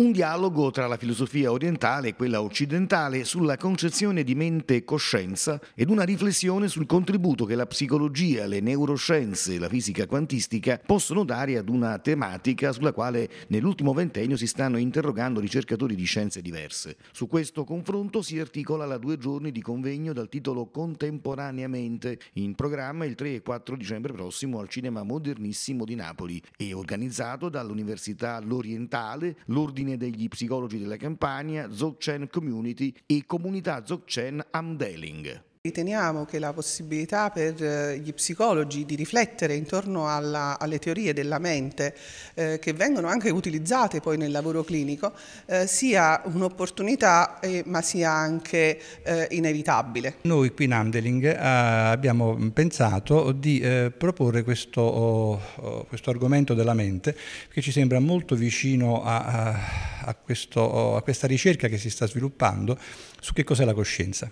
Un dialogo tra la filosofia orientale e quella occidentale sulla concezione di mente e coscienza ed una riflessione sul contributo che la psicologia, le neuroscienze e la fisica quantistica possono dare ad una tematica sulla quale nell'ultimo ventennio si stanno interrogando ricercatori di scienze diverse. Su questo confronto si articola la due giorni di convegno dal titolo Contemporaneamente, in programma il 3 e 4 dicembre prossimo al Cinema Modernissimo di Napoli e organizzato dall'Università L'Orientale, l'Ordine Ordine degli Psicologi della Campania, Dzogchen Community e Comunità Dzogchen Amdeling. Riteniamo che la possibilità per eh, gli psicologi di riflettere intorno alla, alle teorie della mente eh, che vengono anche utilizzate poi nel lavoro clinico eh, sia un'opportunità eh, ma sia anche eh, inevitabile. Noi qui in Amdeling eh, abbiamo pensato di proporre questo, oh, oh, questo, argomento della mente che ci sembra molto vicino a, a, questo, oh, a questa ricerca che si sta sviluppando su che cos'è la coscienza.